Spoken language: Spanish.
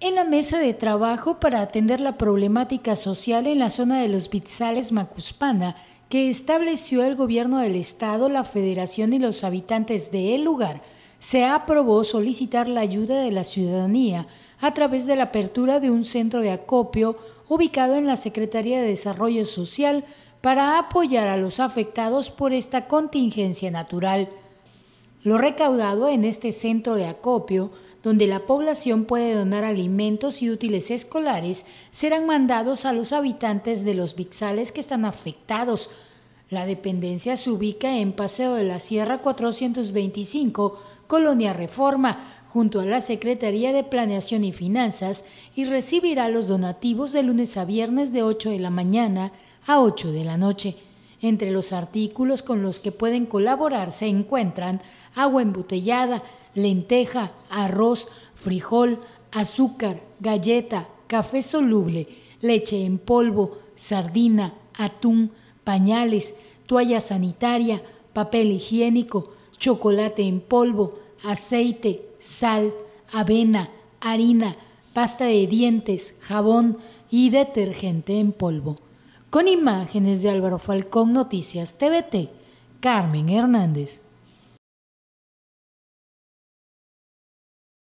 en la mesa de trabajo para atender la problemática social en la zona de los Bitzales Macuspana que estableció el gobierno del estado, la federación y los habitantes de el lugar, se aprobó solicitar la ayuda de la ciudadanía a través de la apertura de un centro de acopio ubicado en la Secretaría de Desarrollo Social para apoyar a los afectados por esta contingencia natural. Lo recaudado en este centro de acopio, donde la población puede donar alimentos y útiles escolares, serán mandados a los habitantes de los vixales que están afectados. La dependencia se ubica en Paseo de la Sierra 425, Colonia Reforma, junto a la Secretaría de Planeación y Finanzas y recibirá los donativos de lunes a viernes de 8 de la mañana a 8 de la noche. Entre los artículos con los que pueden colaborar se encuentran agua embotellada, lenteja, arroz, frijol, azúcar, galleta, café soluble, leche en polvo, sardina, atún, pañales, toalla sanitaria, papel higiénico, chocolate en polvo, aceite, sal, avena, harina, pasta de dientes, jabón y detergente en polvo. Con imágenes de Álvaro Falcón Noticias TVT, Carmen Hernández.